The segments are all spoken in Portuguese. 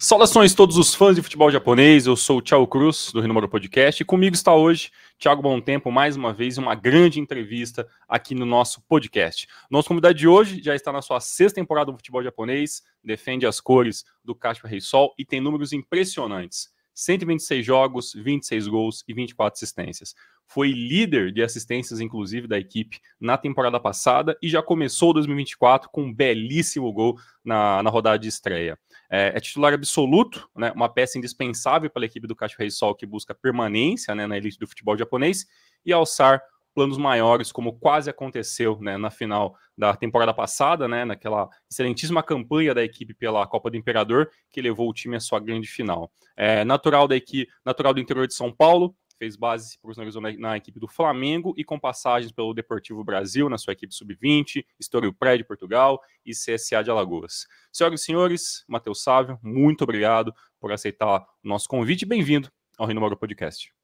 Saudações todos os fãs de futebol japonês, eu sou o Thiago Cruz, do Rinomoro Podcast, e comigo está hoje Thiago Bom Tempo, mais uma vez, uma grande entrevista aqui no nosso podcast. Nosso convidado de hoje já está na sua sexta temporada do futebol japonês, defende as cores do Kashima Rei Sol e tem números impressionantes. 126 jogos, 26 gols e 24 assistências. Foi líder de assistências, inclusive, da equipe na temporada passada e já começou 2024 com um belíssimo gol na, na rodada de estreia. É, é titular absoluto, né, uma peça indispensável pela equipe do Cacho Sol, que busca permanência né, na elite do futebol japonês e alçar planos maiores, como quase aconteceu né, na final da temporada passada, né, naquela excelentíssima campanha da equipe pela Copa do Imperador, que levou o time à sua grande final. É, natural, da equipe, natural do interior de São Paulo, fez base profissionalizou na, na equipe do Flamengo e com passagens pelo Deportivo Brasil, na sua equipe sub-20, Estoril Pré de Portugal e CSA de Alagoas. Senhoras e senhores, Matheus Sávio, muito obrigado por aceitar o nosso convite e bem-vindo ao Rino Mauro Podcast.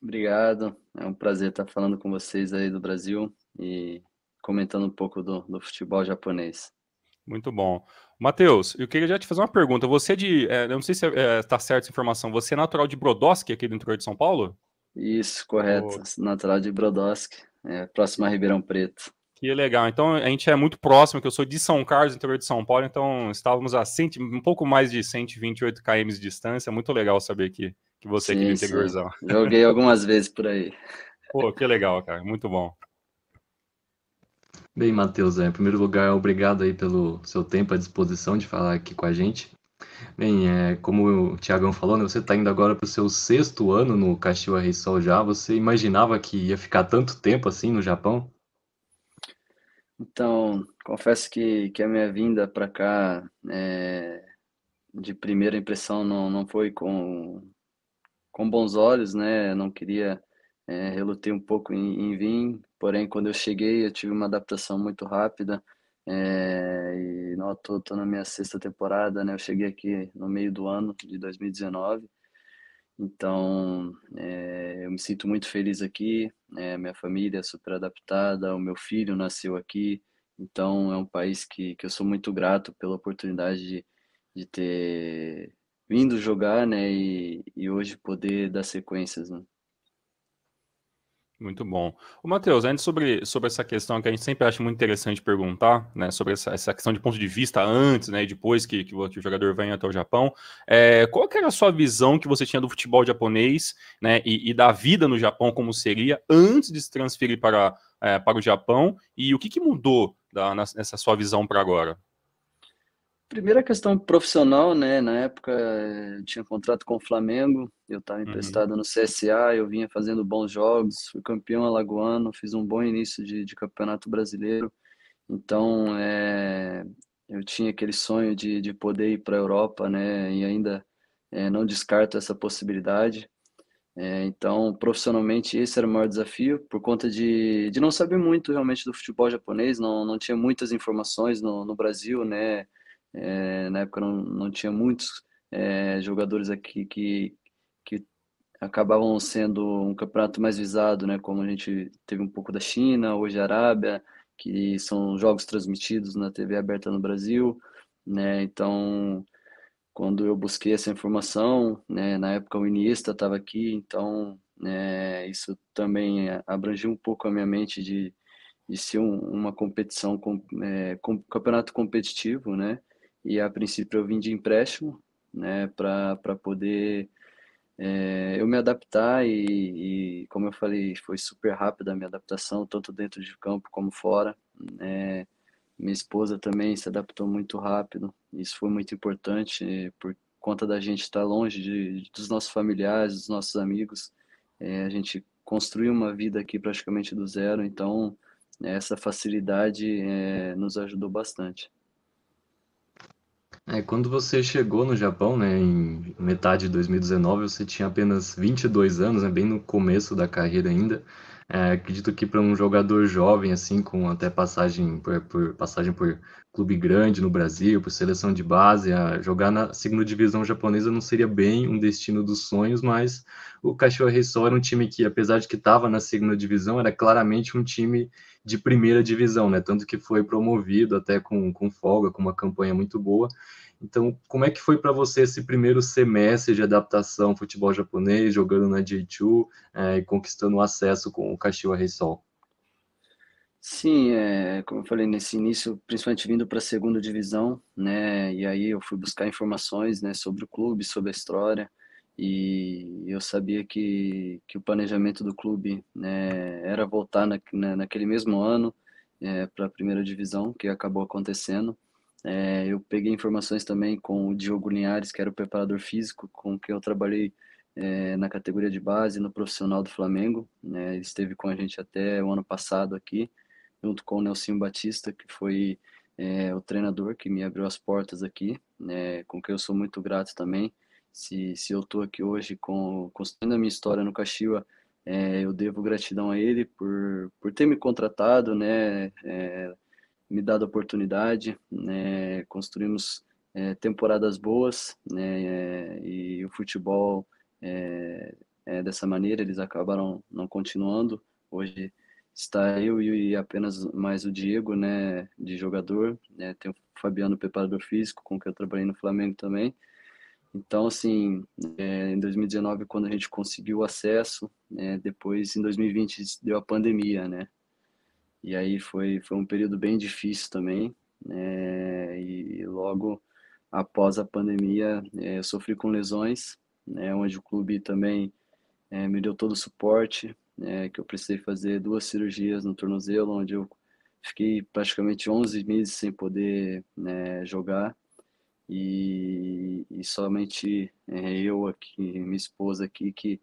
Obrigado, é um prazer estar falando com vocês aí do Brasil e comentando um pouco do, do futebol japonês. Muito bom. Matheus, eu queria já te fazer uma pergunta. Você é de. É, eu não sei se está é, é tá certa essa informação. Você é natural de Brodowski, aqui do interior de São Paulo? Isso, correto. Oh. Natural de Brodowski, é, próximo a Ribeirão Preto. Que legal. Então a gente é muito próximo, que eu sou de São Carlos, interior de São Paulo, então estávamos a cento, um pouco mais de 128 km de distância. Muito legal saber que que você é sim, aqui no interiorzão. Joguei algumas vezes por aí. Pô, que legal, cara. Muito bom. Bem, Matheus, é, em primeiro lugar, obrigado aí pelo seu tempo, à disposição de falar aqui com a gente. Bem, é, como o Tiagão falou, né, você está indo agora para o seu sexto ano no Cachoeira Reisol já. Você imaginava que ia ficar tanto tempo assim no Japão? Então, confesso que, que a minha vinda para cá é, de primeira impressão não, não foi com, com bons olhos, né? Não queria, é, relutei um pouco em, em vir, porém quando eu cheguei eu tive uma adaptação muito rápida. É, e não tô, tô na minha sexta temporada, né? Eu cheguei aqui no meio do ano de 2019. Então, é, eu me sinto muito feliz aqui. Né? minha família é super adaptada, o meu filho nasceu aqui. Então, é um país que, que eu sou muito grato pela oportunidade de, de ter vindo jogar, né? E, e hoje poder dar sequências, né? Muito bom. O Matheus, antes sobre, sobre essa questão que a gente sempre acha muito interessante perguntar, né, sobre essa, essa questão de ponto de vista antes, né, e depois que, que, o, que o jogador vem até o Japão, é, qual era a sua visão que você tinha do futebol japonês, né, e, e da vida no Japão como seria antes de se transferir para, é, para o Japão, e o que, que mudou da, nessa sua visão para agora? Primeira questão profissional, né? Na época eu eh, tinha contrato com o Flamengo, eu estava uhum. emprestado uhum. no CSA, eu vinha fazendo bons jogos, fui campeão alagoano, fiz um bom início de, de campeonato brasileiro. Então é, eu tinha aquele sonho de, de poder ir para a Europa, né? E ainda é, não descarto essa possibilidade. É, então, profissionalmente, esse era o maior desafio, por conta de, de não saber muito realmente do futebol japonês, não, não tinha muitas informações no, no Brasil, né? É, na época não, não tinha muitos é, jogadores aqui que, que acabavam sendo um campeonato mais visado, né? Como a gente teve um pouco da China, hoje a Arábia, que são jogos transmitidos na TV aberta no Brasil, né? Então, quando eu busquei essa informação, né? Na época o Iniesta estava aqui, então né? Isso também abrangiu um pouco a minha mente de, de ser um, uma competição, com, é, com, campeonato competitivo, né? E a princípio eu vim de empréstimo, né, para poder é, eu me adaptar e, e, como eu falei, foi super rápida a minha adaptação, tanto dentro de campo como fora. Né. minha esposa também se adaptou muito rápido, isso foi muito importante por conta da gente estar longe de, dos nossos familiares, dos nossos amigos. É, a gente construiu uma vida aqui praticamente do zero, então essa facilidade é, nos ajudou bastante. É, quando você chegou no Japão, né, em metade de 2019, você tinha apenas 22 anos, né, bem no começo da carreira ainda. É, acredito que para um jogador jovem, assim, com até passagem por, por, passagem por clube grande no Brasil, por seleção de base, jogar na segunda divisão japonesa não seria bem um destino dos sonhos, mas o Cachorro Reysol era um time que, apesar de que estava na segunda divisão, era claramente um time de primeira divisão, né? Tanto que foi promovido até com, com folga, com uma campanha muito boa. Então, como é que foi para você esse primeiro semestre de adaptação ao futebol japonês, jogando na J2 é, e conquistando o acesso com o Kashiwa Reysol? Sim, é, como eu falei nesse início, principalmente vindo para a segunda divisão, né? E aí eu fui buscar informações, né, sobre o clube, sobre a história, e eu sabia que, que o planejamento do clube, né, era voltar na, na naquele mesmo ano é, para a primeira divisão, que acabou acontecendo. É, eu peguei informações também com o Diogo Linhares, que era o preparador físico com quem eu trabalhei é, na categoria de base, no profissional do Flamengo. Né? Ele esteve com a gente até o ano passado aqui, junto com o Nelson Batista, que foi é, o treinador que me abriu as portas aqui, né? com quem eu sou muito grato também. Se, se eu estou aqui hoje com, construindo a minha história no Caxiwa, é, eu devo gratidão a ele por, por ter me contratado, né? É, me dado a oportunidade, né, construímos é, temporadas boas né, e o futebol é, é, dessa maneira, eles acabaram não continuando. Hoje está eu e apenas mais o Diego, né, de jogador, né, tem o Fabiano, preparador físico, com que eu trabalhei no Flamengo também. Então, assim, é, em 2019, quando a gente conseguiu o acesso, né, depois em 2020 deu a pandemia, né, e aí foi, foi um período bem difícil também. Né, e logo após a pandemia, é, sofri com lesões, né? onde o clube também é, me deu todo o suporte, é, que eu precisei fazer duas cirurgias no tornozelo, onde eu fiquei praticamente 11 meses sem poder né, jogar. E, e somente eh, eu aqui, minha esposa aqui, que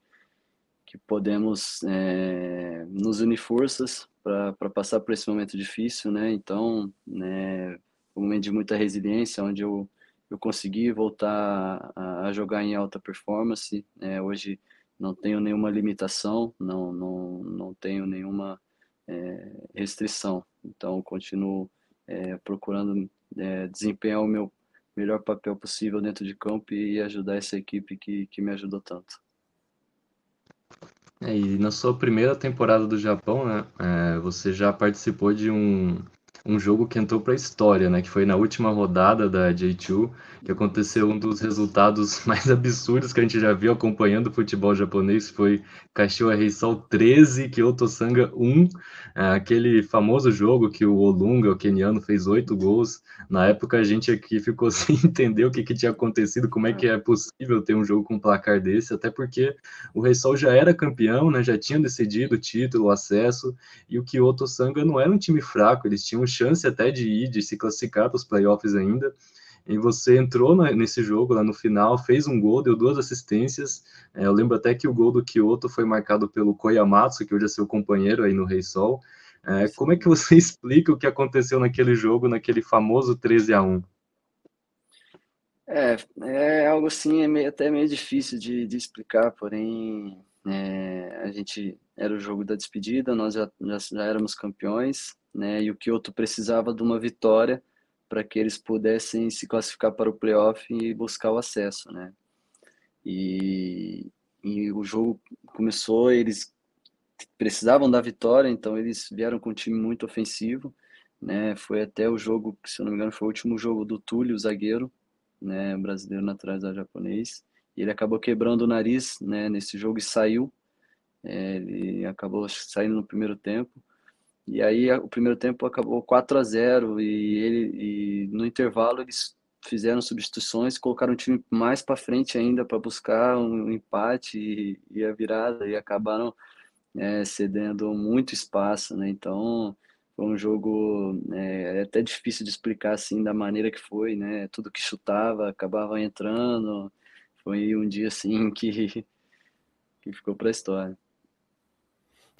que podemos é, nos unir forças para passar por esse momento difícil, né? Então, né, um momento de muita resiliência, onde eu, eu consegui voltar a, a jogar em alta performance. É, hoje não tenho nenhuma limitação, não, não, não tenho nenhuma é, restrição. Então, continuo é, procurando é, desempenhar o meu melhor papel possível dentro de campo e ajudar essa equipe que, que me ajudou tanto. É, e na sua primeira temporada do Japão, né, é, você já participou de um um jogo que entrou para a história, né? Que foi na última rodada da J2, que aconteceu um dos resultados mais absurdos que a gente já viu acompanhando o futebol japonês, foi Kashiwa Reysol 13, Kyoto Sanga 1, é aquele famoso jogo que o Olunga, o keniano, fez oito gols. Na época a gente aqui ficou sem entender o que, que tinha acontecido, como é que é possível ter um jogo com um placar desse, até porque o Reisol já era campeão, né? Já tinha decidido o título, o acesso, e o Kyoto Sanga não era um time fraco, eles tinham chance até de ir, de se classificar para os playoffs ainda. E você entrou na, nesse jogo lá no final, fez um gol, deu duas assistências. É, eu lembro até que o gol do Kyoto foi marcado pelo Koyamatsu, que hoje é seu companheiro aí no Rei Sol. É, como é que você explica o que aconteceu naquele jogo, naquele famoso 13 a 1 é, é algo assim, é meio, até meio difícil de, de explicar, porém é, a gente era o jogo da despedida, nós já, já, já éramos campeões, né? E o Kyoto precisava de uma vitória para que eles pudessem se classificar para o playoff e buscar o acesso, né? E, e o jogo começou, eles precisavam da vitória, então eles vieram com um time muito ofensivo, né? Foi até o jogo, se eu não me engano, foi o último jogo do Túlio, zagueiro, né? Brasileiro naturalizado japonês. E ele acabou quebrando o nariz, né? Nesse jogo e saiu. É, ele acabou saindo no primeiro tempo. E aí o primeiro tempo acabou 4 a 0 e ele e no intervalo eles fizeram substituições, colocaram o time mais para frente ainda para buscar um empate e, e, a virada e acabaram é, cedendo muito espaço, né? Então foi um jogo é, é, até difícil de explicar assim da maneira que foi, né? Tudo que chutava acabava entrando. Foi um dia assim que que ficou para a história.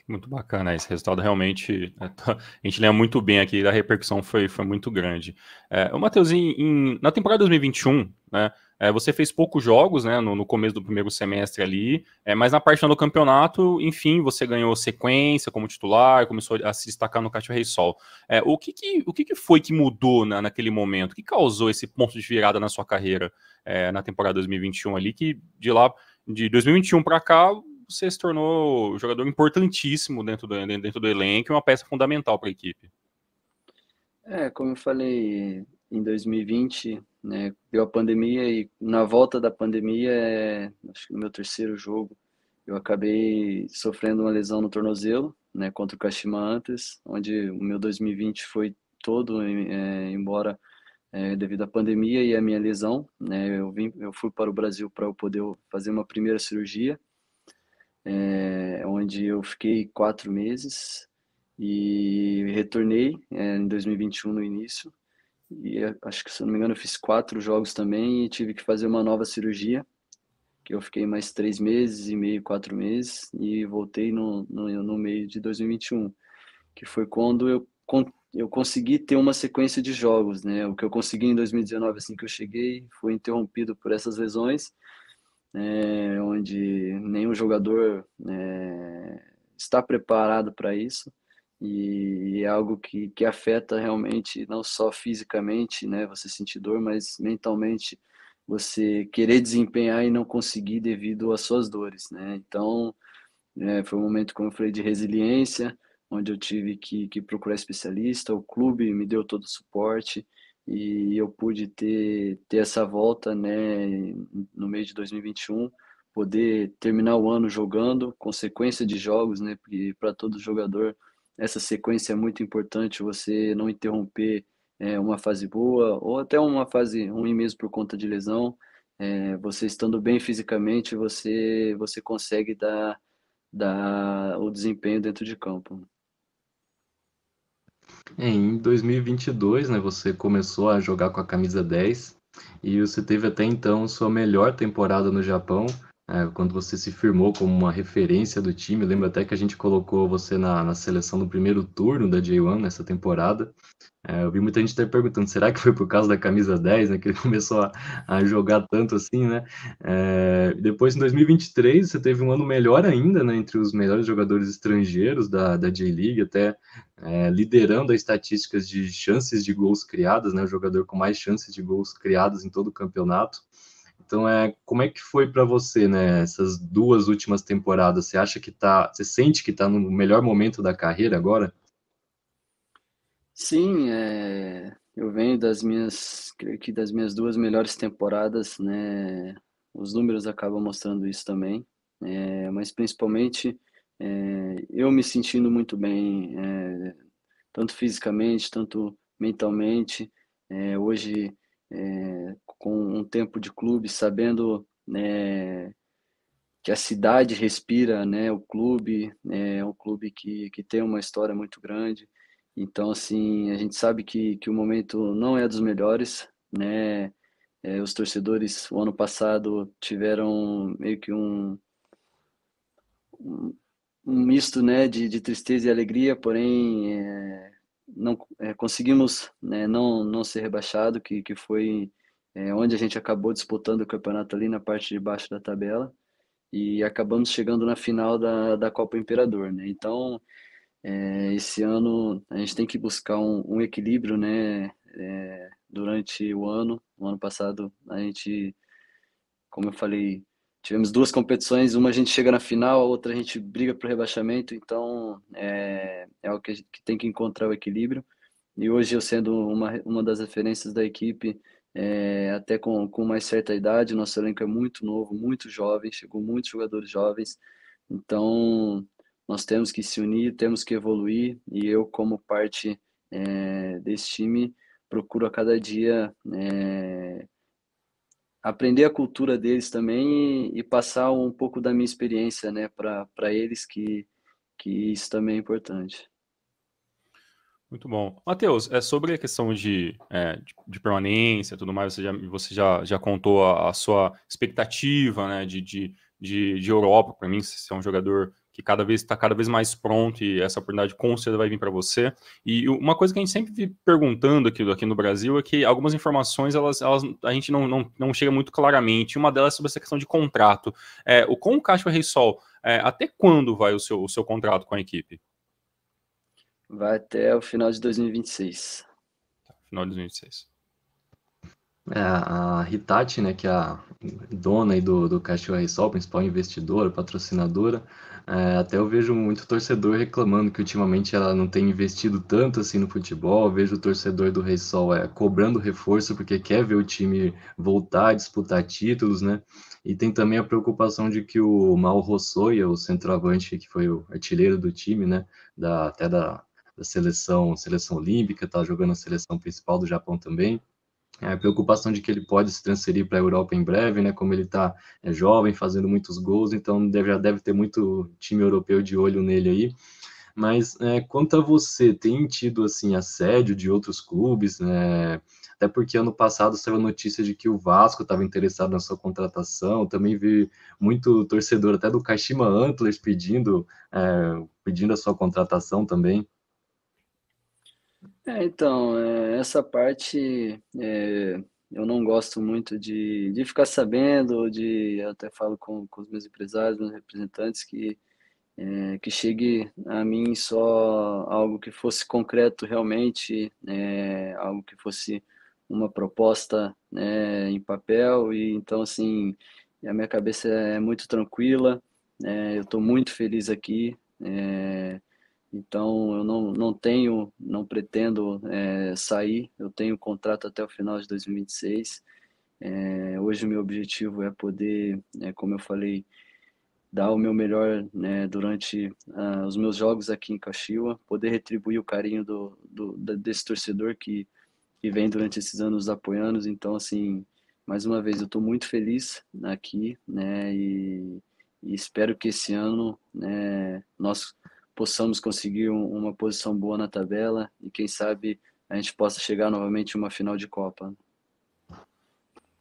Muito bacana esse resultado, realmente. Né, tá, a gente lembra muito bem aqui, a repercussão foi, foi muito grande. É, o Matheus, em, em, na temporada 2021, né, é, você fez poucos jogos né, no, no, começo do primeiro semestre ali, é, mas na parte do campeonato, enfim, você ganhou sequência como titular, começou a se destacar no Cachoeirão Rei Sol. É, o que, que o que, que, foi que mudou na, naquele momento? O que causou esse ponto de virada na sua carreira é, na temporada 2021 ali, que de lá, de 2021 para cá, você se tornou um jogador importantíssimo dentro do, dentro do elenco e uma peça fundamental para a equipe. É, como eu falei, em 2020, né, deu a pandemia e na volta da pandemia, é, acho que no meu terceiro jogo, eu acabei sofrendo uma lesão no tornozelo, né, contra o Kashima antes, onde o meu 2020 foi todo é, embora é, devido à pandemia e à minha lesão, né, eu vim, eu fui para o Brasil para eu poder fazer uma primeira cirurgia é, onde eu fiquei quatro meses e retornei é, em 2021 no início. E é, acho que, se não me engano, eu fiz quatro jogos também e tive que fazer uma nova cirurgia, que eu fiquei mais três meses e meio, quatro meses, e voltei no, no, no meio de 2021, que foi quando eu, eu consegui ter uma sequência de jogos, né? O que eu consegui em 2019, assim que eu cheguei, foi interrompido por essas lesões, né, onde nenhum jogador é, está preparado para isso e é algo que, que afeta realmente não só fisicamente, né, você sentir dor, mas mentalmente você querer desempenhar e não conseguir devido às suas dores, né? Então é, foi um momento como eu falei de resiliência, onde eu tive que, que procurar especialista, o clube me deu todo o suporte e eu pude ter, ter essa volta né, no mês de 2021, poder terminar o ano jogando, com sequência de jogos, né, porque para todo jogador essa sequência é muito importante, você não interromper é, uma fase boa ou até uma fase ruim mesmo por conta de lesão. É, você estando bem fisicamente, você, você consegue dar, dar o desempenho dentro de campo. É, em 2022, né, você começou a jogar com a camisa 10 e você teve até então sua melhor temporada no Japão, é, quando você se firmou como uma referência do time. Eu lembro até que a gente colocou você na, na seleção do primeiro turno da J1 nessa temporada. É, eu vi muita gente até perguntando, será que foi por causa da camisa 10, né, que ele começou a, a jogar tanto assim, né? É, depois, em 2023, você teve um ano melhor ainda, né, entre os melhores jogadores estrangeiros da, da J-League, até é, liderando as estatísticas de chances de gols criadas, né, o jogador com mais chances de gols criadas em todo o campeonato. Então, é, como é que foi para você, né, essas duas últimas temporadas? Você acha que tá, você sente que está no melhor momento da carreira agora? Sim, é, eu venho das minhas, creio que das minhas duas melhores temporadas, né, os números acabam mostrando isso também, é, mas principalmente é, eu me sentindo muito bem, é, tanto fisicamente, tanto mentalmente, é, hoje é, com um tempo de clube, sabendo né, que a cidade respira né, o clube, né, é um clube que, que tem uma história muito grande. Então, assim, a gente sabe que, que o momento não é dos melhores, né? É, os torcedores, o ano passado, tiveram meio que um, um, um misto né, de, de tristeza e alegria, porém, é, não é, conseguimos né, não não ser rebaixado, que que foi é, onde a gente acabou disputando o campeonato ali na parte de baixo da tabela e acabamos chegando na final da, da Copa Imperador, né? Então é, esse ano a gente tem que buscar um, um equilíbrio, né? É, durante o ano, o ano passado a gente, como eu falei tivemos duas competições, uma a gente chega na final, a outra a gente briga para o rebaixamento, então é, é o que a gente tem que encontrar o equilíbrio. E hoje eu sendo uma, uma das referências da equipe, é, até com, com mais certa idade, nosso elenco é muito novo, muito jovem, chegou muitos jogadores jovens, então nós temos que se unir, temos que evoluir, e eu como parte é, desse time procuro a cada dia é, aprender a cultura deles também e, e passar um pouco da minha experiência né, para eles, que, que isso também é importante. Muito bom. Matheus, é sobre a questão de, é, de, de permanência tudo mais, você já, você já, já contou a, a sua expectativa né, de, de, de, de Europa, para mim, se é um jogador que cada vez está cada vez mais pronto e essa oportunidade com certeza vai vir para você. E uma coisa que a gente sempre vive perguntando aqui, aqui no Brasil é que algumas informações elas, elas a gente não, não, não chega muito claramente. Uma delas é sobre essa questão de contrato. É, o com o Caixa Rei Sol, é, até quando vai o seu, o seu contrato com a equipe? Vai até o final de 2026. Final de 2026. É, a Hitachi, né, que é a dona do, do Cachorro Sol, principal investidora, patrocinadora, é, até eu vejo muito torcedor reclamando que ultimamente ela não tem investido tanto assim no futebol. Eu vejo o torcedor do Rei Sol é, cobrando reforço porque quer ver o time voltar a disputar títulos, né? E tem também a preocupação de que o Mal Rossoia, o centroavante que foi o artilheiro do time, né? Da, até da, da seleção, seleção olímpica, tá jogando a seleção principal do Japão também é, a preocupação de que ele pode se transferir para a Europa em breve, né? Como ele está é, jovem, fazendo muitos gols, então deve, já deve ter muito time europeu de olho nele aí. Mas é, quanto a você, tem tido assim assédio de outros clubes, né? Até porque ano passado saiu a notícia de que o Vasco estava interessado na sua contratação. Também vi muito torcedor até do Kashima Antlers pedindo, é, pedindo a sua contratação também. É, então, é, essa parte é, eu não gosto muito de, de ficar sabendo, de eu até falo com, com os meus empresários, meus representantes, que, é, que chegue a mim só algo que fosse concreto realmente, é, algo que fosse uma proposta né, em papel, e então, assim, a minha cabeça é muito tranquila, né, eu estou muito feliz aqui. É, então, eu não, não tenho, não pretendo é, sair, eu tenho contrato até o final de 2026. É, hoje, o meu objetivo é poder, é, como eu falei, dar o meu melhor né, durante uh, os meus jogos aqui em Caxiwa, poder retribuir o carinho do, do, desse torcedor que, que vem durante esses anos apoiando. Então, assim, mais uma vez, eu estou muito feliz aqui, né? E, e, espero que esse ano né, nós possamos conseguir um, uma posição boa na tabela e quem sabe a gente possa chegar novamente em uma final de Copa. Né?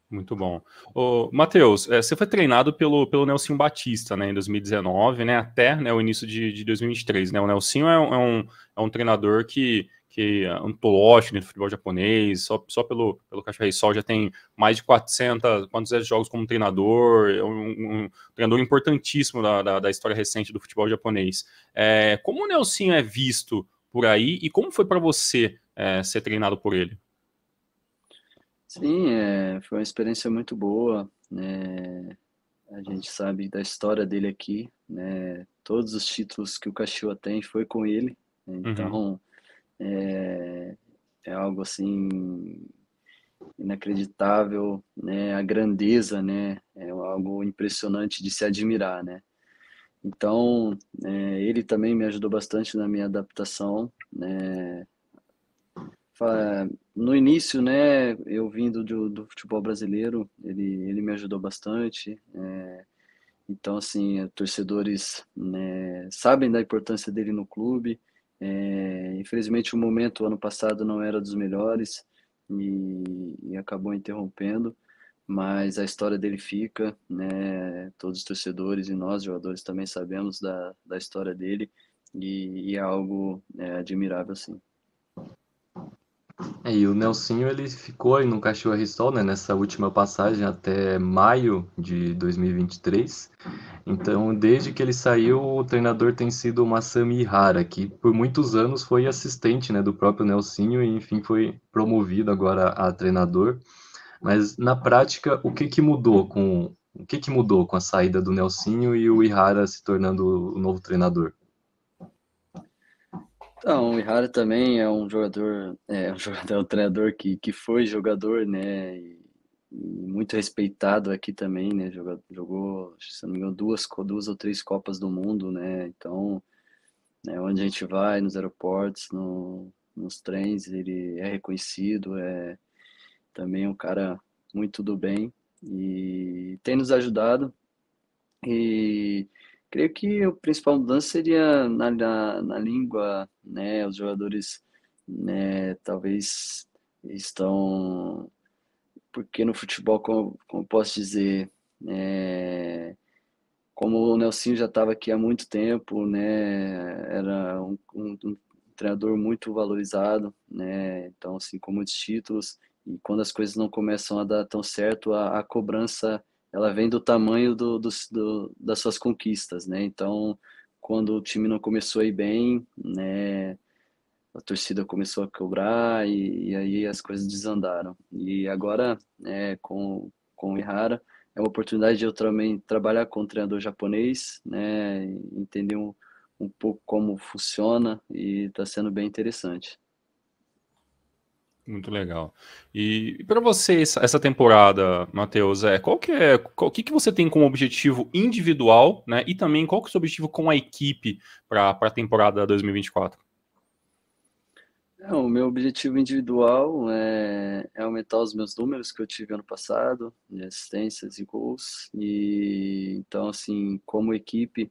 Muito bom. Ô, Matheus, é, você foi treinado pelo, pelo Nelson Batista né, em 2019, né, até né, o início de, de 2023. Né? O Nelson é é um, é um treinador que, que é antológico do futebol japonês, só, só pelo, pelo Cachorrei Sol já tem mais de 400, 400 é jogos como treinador, é um, um, treinador importantíssimo da, da, da, história recente do futebol japonês. É, como o Nelsinho é visto por aí e como foi para você é, ser treinado por ele? Sim, é, foi uma experiência muito boa. Né? A gente sabe da história dele aqui, né? todos os títulos que o Caxiua tem foi com ele, né? uhum. então... Uhum é, é algo assim inacreditável, né? A grandeza, né? É algo impressionante de se admirar, né? Então, é, ele também me ajudou bastante na minha adaptação, né? No início, né? Eu vindo do, do futebol brasileiro, ele ele me ajudou bastante. É, então, assim, torcedores né, sabem da importância dele no clube. É, infelizmente, o momento ano passado não era dos melhores e, e, acabou interrompendo, mas a história dele fica, né? Todos os torcedores e nós, jogadores, também sabemos da, da história dele e, e é algo é, admirável, sim. É, e o Nelsinho ele ficou aí no cachorro Ristol, né, nessa última passagem até maio de 2023. Então, desde que ele saiu, o treinador tem sido o Masami Ihara, que por muitos anos foi assistente, né, do próprio Nelsinho e enfim foi promovido agora a treinador. Mas na prática, o que que mudou com o que que mudou com a saída do Nelsinho e o Ihara se tornando o novo treinador? Então, o Ihara também é um jogador, é um, jogador, é um treinador que, que foi jogador, né? E, e muito respeitado aqui também, né? Jogou, jogou se não me engano, duas, duas ou três Copas do Mundo, né? Então, né, onde a gente vai, nos aeroportos, no, nos trens, ele é reconhecido, é também um cara muito do bem e tem nos ajudado. E Creio que o principal mudança seria na, na, na língua, né? Os jogadores, né, talvez estão... Porque no futebol, como, como posso dizer, é, como o Nelson já estava aqui há muito tempo, né, era um, um, um, treinador muito valorizado, né, então assim com muitos títulos e quando as coisas não começam a dar tão certo, a, a cobrança ela vem do tamanho do, do, do, das suas conquistas, né? Então, quando o time não começou a ir bem, né? A torcida começou a cobrar e, e aí as coisas desandaram. E agora, né, com, com o Ihara, é uma oportunidade de eu também trabalhar com um treinador japonês, né? Entender um, um pouco como funciona e está sendo bem interessante. Muito legal. E, e para você, essa temporada, Matheus, é, qual que é, o que, que você tem como objetivo individual, né? E também qual que é o seu objetivo com a equipe para a temporada 2024? Não, é, o meu objetivo individual é, é, aumentar os meus números que eu tive ano passado, de assistências e gols. E então, assim, como equipe,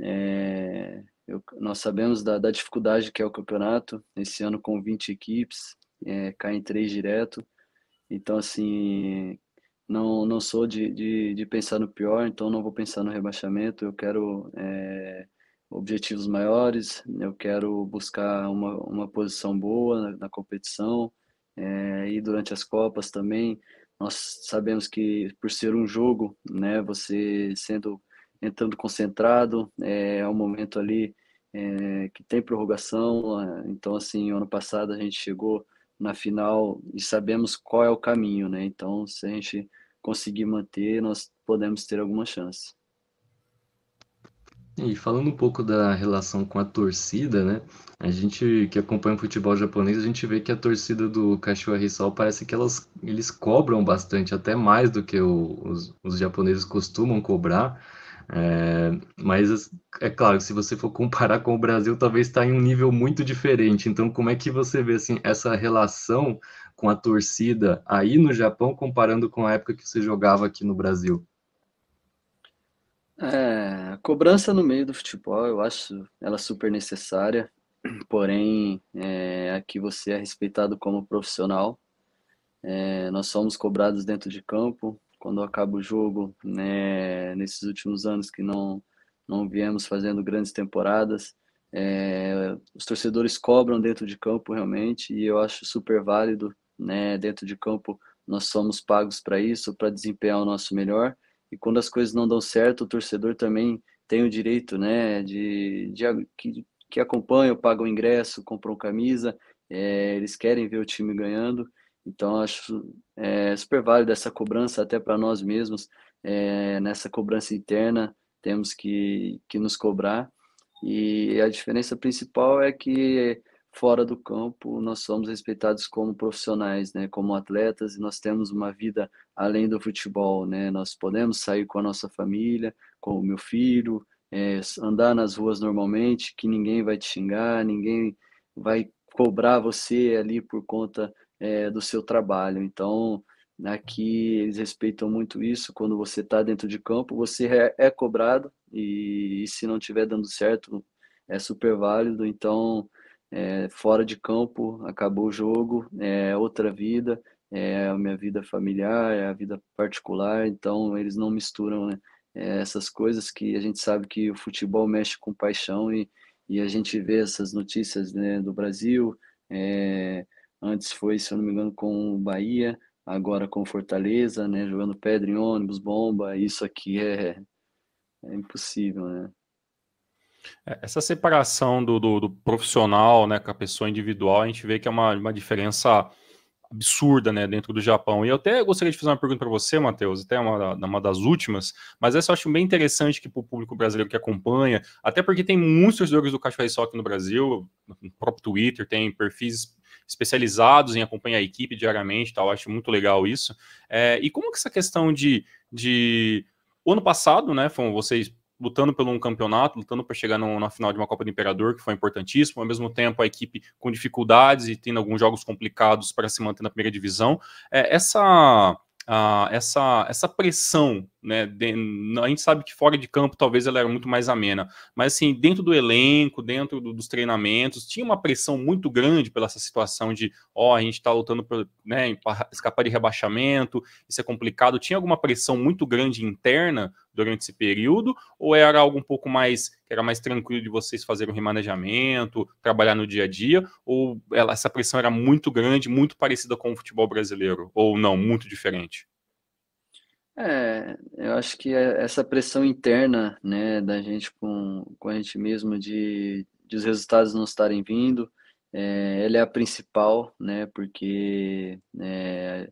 é, eu, nós sabemos da, da, dificuldade que é o campeonato. Esse ano com 20 equipes, é, cai em três direto. Então, assim, não, não sou de, de, de, pensar no pior, então não vou pensar no rebaixamento. Eu quero é, objetivos maiores, eu quero buscar uma, uma posição boa na, na competição é, e durante as Copas também. Nós sabemos que por ser um jogo, né, você sendo entrando concentrado, é, é um momento ali é, que tem prorrogação. Então, assim, ano passado a gente chegou na final e sabemos qual é o caminho, né? Então, se a gente conseguir manter, nós podemos ter alguma chance. E falando um pouco da relação com a torcida, né? A gente que acompanha o futebol japonês, a gente vê que a torcida do Kashiwa Reysol parece que elas, eles cobram bastante, até mais do que o, os, os japoneses costumam cobrar. É, mas é claro, se você for comparar com o Brasil, talvez está em um nível muito diferente. Então, como é que você vê assim, essa relação com a torcida aí no Japão, comparando com a época que você jogava aqui no Brasil? É, a cobrança no meio do futebol, eu acho ela super necessária. Porém, é, aqui você é respeitado como profissional. É, nós somos cobrados dentro de campo, quando acaba o jogo, né, nesses últimos anos que não, não viemos fazendo grandes temporadas. É, os torcedores cobram dentro de campo realmente e eu acho super válido, né, dentro de campo nós somos pagos para isso, para desempenhar o nosso melhor e quando as coisas não dão certo, o torcedor também tem o direito, né, de, de que, que acompanha, paga o ingresso, compra uma camisa, é, eles querem ver o time ganhando então, acho é, super válido essa cobrança até para nós mesmos, é, nessa cobrança interna, temos que, que nos cobrar. E a diferença principal é que fora do campo nós somos respeitados como profissionais, né, como atletas, e nós temos uma vida além do futebol, né? Nós podemos sair com a nossa família, com o meu filho, é, andar nas ruas normalmente, que ninguém vai te xingar, ninguém vai cobrar você ali por conta é, do seu trabalho. Então, aqui né, eles respeitam muito isso. Quando você está dentro de campo, você é, é cobrado e, e se não estiver dando certo, é super válido. Então, é, fora de campo, acabou o jogo, é outra vida, é a minha vida familiar, é a vida particular. Então, eles não misturam né, é, essas coisas que a gente sabe que o futebol mexe com paixão e, e a gente vê essas notícias né, do Brasil. É, Antes foi, se eu não me engano, com o Bahia, agora com Fortaleza, né? Jogando pedra em ônibus, bomba, isso aqui é, é impossível, né? É, essa separação do, do, do, profissional né, com a pessoa individual, a gente vê que é uma, uma diferença absurda né, dentro do Japão. E eu até gostaria de fazer uma pergunta para você, Matheus, até uma, uma das últimas, mas essa eu acho bem interessante que para o público brasileiro que acompanha, até porque tem muitos jogadores do Cachorro aqui no Brasil, no próprio Twitter, tem perfis especializados em acompanhar a equipe diariamente tal, acho muito legal isso. É, e como que essa questão de, de... O ano passado, né, foram vocês lutando por um campeonato, lutando para chegar no, na final de uma Copa do Imperador, que foi importantíssimo, ao mesmo tempo a equipe com dificuldades e tendo alguns jogos complicados para se manter na primeira divisão. É, essa ah, essa, essa pressão, né? De, a gente sabe que fora de campo talvez ela era muito mais amena, mas assim, dentro do elenco, dentro do, dos treinamentos, tinha uma pressão muito grande pela essa situação de, ó, oh, a gente está lutando para né, escapar de rebaixamento, isso é complicado. Tinha alguma pressão muito grande interna durante esse período? Ou era algo um pouco mais, que era mais tranquilo de vocês fazerem um remanejamento, trabalhar no dia a dia? Ou ela, essa pressão era muito grande, muito parecida com o futebol brasileiro? Ou não, muito diferente? É, eu acho que é essa pressão interna, né, da gente com, com a gente mesmo de, de os resultados não estarem vindo, é, ela é a principal, né, porque é,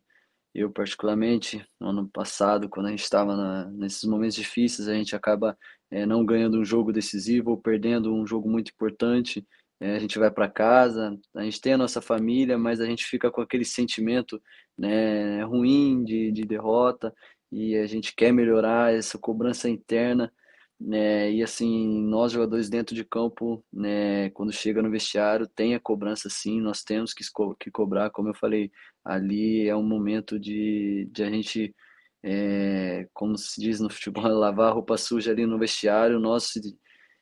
eu, particularmente, no ano passado, quando a gente estava nesses momentos difíceis, a gente acaba é, não ganhando um jogo decisivo ou perdendo um jogo muito importante. É, a gente vai para casa, a gente tem a nossa família, mas a gente fica com aquele sentimento né, ruim de, de derrota e a gente quer melhorar essa cobrança interna né? E assim, nós jogadores dentro de campo, né, quando chega no vestiário, tem a cobrança sim, nós temos que, co que cobrar, como eu falei, ali é um momento de, de a gente, é, como se diz no futebol, lavar roupa suja ali no vestiário, nós se,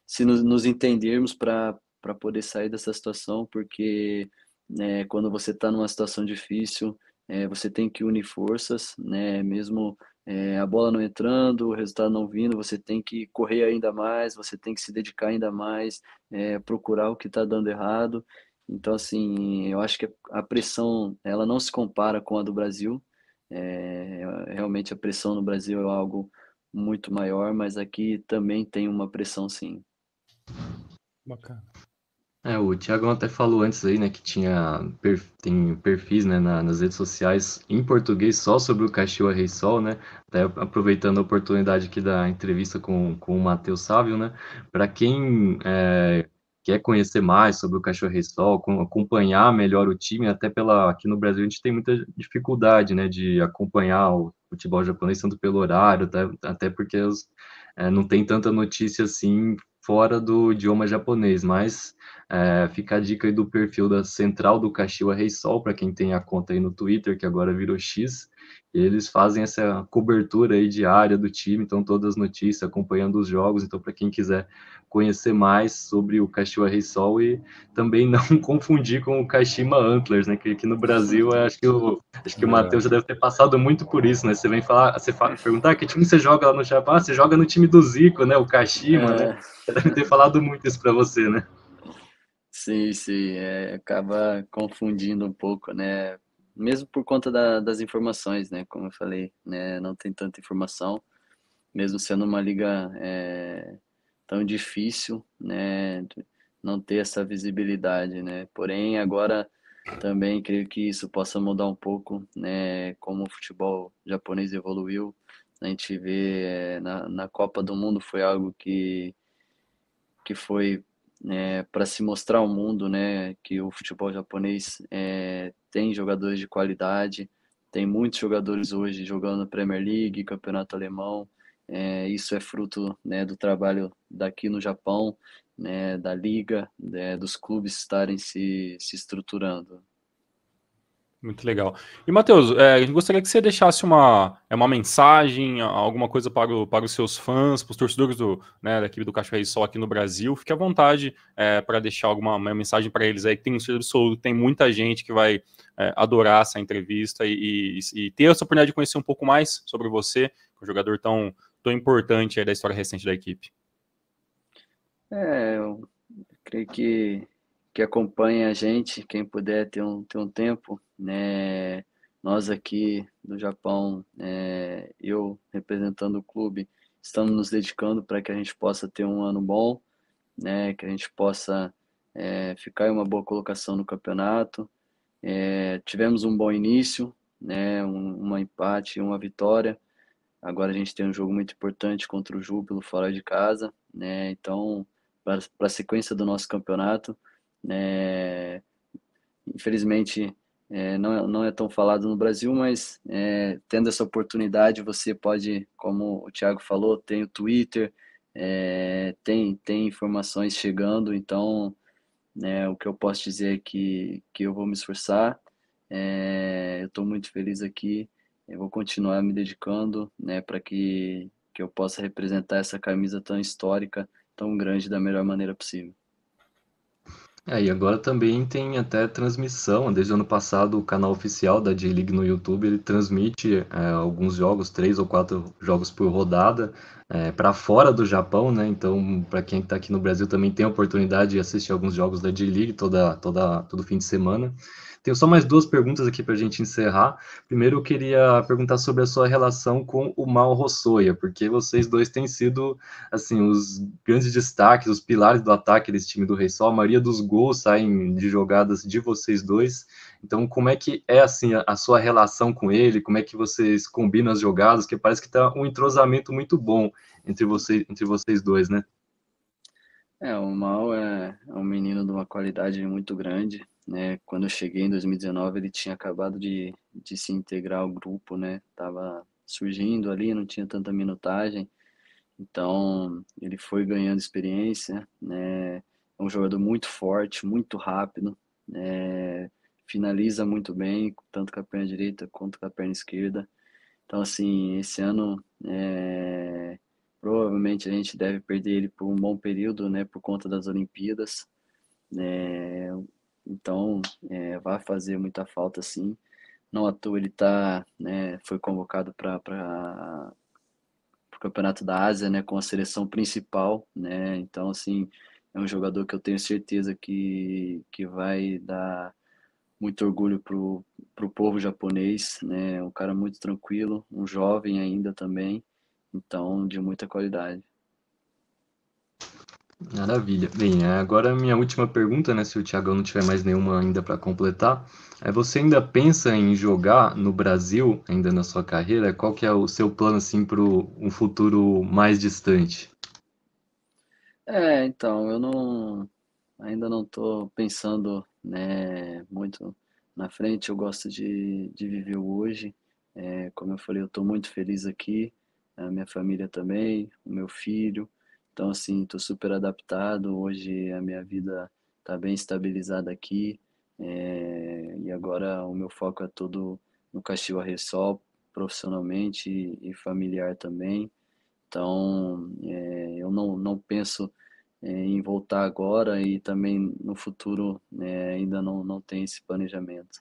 se nos, nos entendermos para poder sair dessa situação, porque né, quando você está numa situação difícil, é, você tem que unir forças, né, mesmo é, a bola não entrando, o resultado não vindo, você tem que correr ainda mais, você tem que se dedicar ainda mais, é, procurar o que está dando errado. Então, assim, eu acho que a pressão, ela não se compara com a do Brasil. É, realmente a pressão no Brasil é algo muito maior, mas aqui também tem uma pressão, sim. Bacana. É, o Thiago até falou antes aí, né, que tinha tem perfis, né, na, nas redes sociais em português só sobre o cachorro Rei Sol, né, até aproveitando a oportunidade aqui da entrevista com, com o Matheus Sávio, né, para quem é, quer conhecer mais sobre o cachorro Rei Sol, acompanhar melhor o time, até pela, aqui no Brasil a gente tem muita dificuldade, né, de acompanhar o futebol japonês, tanto pelo horário, até, até porque é, não tem tanta notícia assim fora do idioma japonês, mas é, fica a dica aí do perfil da Central do Kashiwa Rei Sol, para quem tem a conta aí no Twitter, que agora virou X, eles fazem essa cobertura aí diária do time, então todas as notícias, acompanhando os jogos. Então, para quem quiser conhecer mais sobre o Caxiwa Rei Sol e também não confundir com o Kashima Antlers, né? Que aqui no Brasil acho que o, acho que o é. Matheus já deve ter passado muito por isso, né? Você vem falar, você fala, perguntar que time você joga lá no Japão, ah, você joga no time do Zico, né? O Kashima, né? é. né? deve ter falado muito isso para você, né? Sim, sim, é, acaba confundindo um pouco, né? mesmo por conta da, das informações, né? Como eu falei, né? não tem tanta informação, mesmo sendo uma liga é, tão difícil, né? Não ter essa visibilidade, né? Porém, agora também creio que isso possa mudar um pouco, né? Como o futebol japonês evoluiu, a gente vê é, na, na Copa do Mundo foi algo que que foi né? para se mostrar ao mundo, né, que o futebol japonês é, tem jogadores de qualidade, tem muitos jogadores hoje jogando Premier League, Campeonato Alemão. É, isso é fruto né, do trabalho daqui no Japão, né, da liga, né, dos clubes estarem se, se estruturando. Muito legal. E, Matheus, é, gostaria que você deixasse uma, é, uma mensagem, alguma coisa para, o, para os seus fãs, para os torcedores do, né, da equipe do Cachorro Sol aqui no Brasil. Fique à vontade é, para deixar alguma uma mensagem para eles aí, que tem absoluto, tem muita gente que vai é, adorar essa entrevista e, e, e, ter essa oportunidade de conhecer um pouco mais sobre você, um jogador tão, tão importante da história recente da equipe. É, eu creio que que acompanha a gente, quem puder ter um, ter um tempo, né? Nós aqui no Japão, é, eu representando o clube, estamos nos dedicando para que a gente possa ter um ano bom, né? Que a gente possa é, ficar em uma boa colocação no campeonato. É, tivemos um bom início, né? Um, um empate, uma vitória. Agora a gente tem um jogo muito importante contra o Júbilo fora de casa, né? Então, para a sequência do nosso campeonato, é, infelizmente, é, não, é, não é tão falado no Brasil, mas é, tendo essa oportunidade, você pode, como o Thiago falou, tem o Twitter, é, tem, tem informações chegando, então né, o que eu posso dizer é que, que eu vou me esforçar, é, eu estou muito feliz aqui, eu vou continuar me dedicando né, para que, que eu possa representar essa camisa tão histórica, tão grande da melhor maneira possível. É, e agora também tem até transmissão. Desde o ano passado, o canal oficial da J-League no YouTube ele transmite é, alguns jogos, três ou quatro jogos por rodada, é, para fora do Japão, né? Então, para quem está aqui no Brasil também tem a oportunidade de assistir alguns jogos da J-League toda, toda, todo fim de semana. Tenho só mais duas perguntas aqui para a gente encerrar. Primeiro, eu queria perguntar sobre a sua relação com o Mal Rossoia, porque vocês dois têm sido, assim, os grandes destaques, os pilares do ataque desse time do Rei Sol. A maioria dos gols saem de jogadas de vocês dois. Então, como é que é, assim, a, sua relação com ele? Como é que vocês combinam as jogadas? Que parece que está um entrosamento muito bom entre, você, entre vocês dois, né? É, o Mal é, é um menino de uma qualidade muito grande né? Quando eu cheguei em 2019, ele tinha acabado de, de se integrar ao grupo, né? Tava surgindo ali, não tinha tanta minutagem. Então, ele foi ganhando experiência, né? É um jogador muito forte, muito rápido, né? finaliza muito bem, tanto com a perna direita quanto com a perna esquerda. Então, assim, esse ano é... provavelmente a gente deve perder ele por um bom período, né? Por conta das Olimpíadas. É... Então, é, vai fazer muita falta, sim. Não à toa ele tá, né, foi convocado para o Campeonato da Ásia né, com a seleção principal. Né? Então, assim, é um jogador que eu tenho certeza que, que vai dar muito orgulho para o povo japonês, né? Um cara muito tranquilo, um jovem ainda também, então de muita qualidade. Maravilha. Bem, é, agora minha última pergunta, né? Se o Thiagão não tiver mais nenhuma ainda para completar, é você ainda pensa em jogar no Brasil ainda na sua carreira? Qual que é o seu plano assim para um futuro mais distante? É, então eu não ainda não estou pensando né muito na frente. Eu gosto de, de viver hoje. É, como eu falei, eu estou muito feliz aqui. A minha família também, o meu filho. Então, assim, estou super adaptado. Hoje a minha vida está bem estabilizada aqui. É, e agora o meu foco é todo no Caxiwa Ressol, profissionalmente e, familiar também. Então, é, eu não, não penso é, em voltar agora e também no futuro né, ainda não, não tem esse planejamento.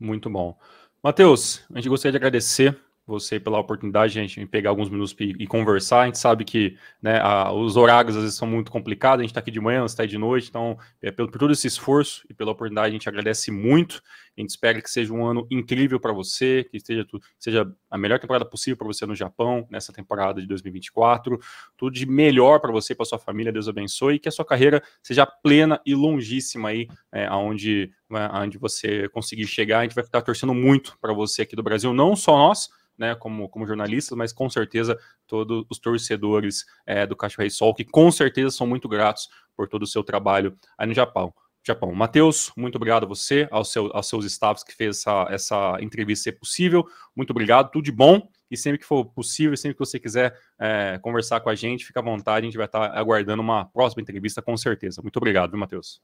Muito bom. Matheus, a gente gostaria de agradecer você pela oportunidade, gente, em pegar alguns minutos e, conversar. A gente sabe que né, a, os horários às vezes são muito complicados, a gente está aqui de manhã, você está aí de noite, então, é, pelo, por todo esse esforço e pela oportunidade, a gente agradece muito. A gente espera que seja um ano incrível para você, que esteja, seja a melhor temporada possível para você no Japão, nessa temporada de 2024. Tudo de melhor para você e para sua família, Deus abençoe, e que a sua carreira seja plena e longíssima aí, é, aonde, né, aonde você conseguir chegar. A gente vai ficar torcendo muito para você aqui do Brasil, não só nós, né, como, como jornalistas, mas com certeza todos os torcedores é, do cachoeirão Sol, que com certeza são muito gratos por todo o seu trabalho aí no Japão. Japão. Matheus, muito obrigado a você, ao seu, aos seus staffs que fez essa, essa entrevista ser possível. Muito obrigado, tudo de bom. E sempre que for possível, sempre que você quiser é, conversar com a gente, fica à vontade, a gente vai estar aguardando uma próxima entrevista com certeza. Muito obrigado, viu, Matheus?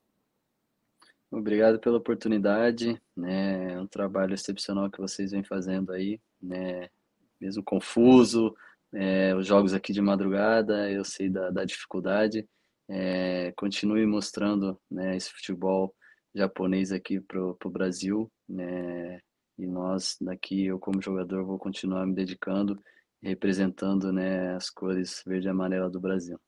Obrigado pela oportunidade, né? É um trabalho excepcional que vocês vêm fazendo aí, né? Mesmo confuso, é, os jogos aqui de madrugada, eu sei da, da dificuldade. É, continue mostrando né, esse futebol japonês aqui para o Brasil, né? E nós daqui, eu como jogador, vou continuar me dedicando, representando né, as cores verde e amarela do Brasil.